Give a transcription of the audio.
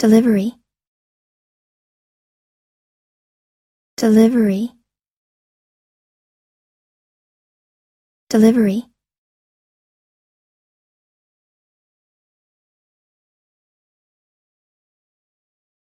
delivery delivery delivery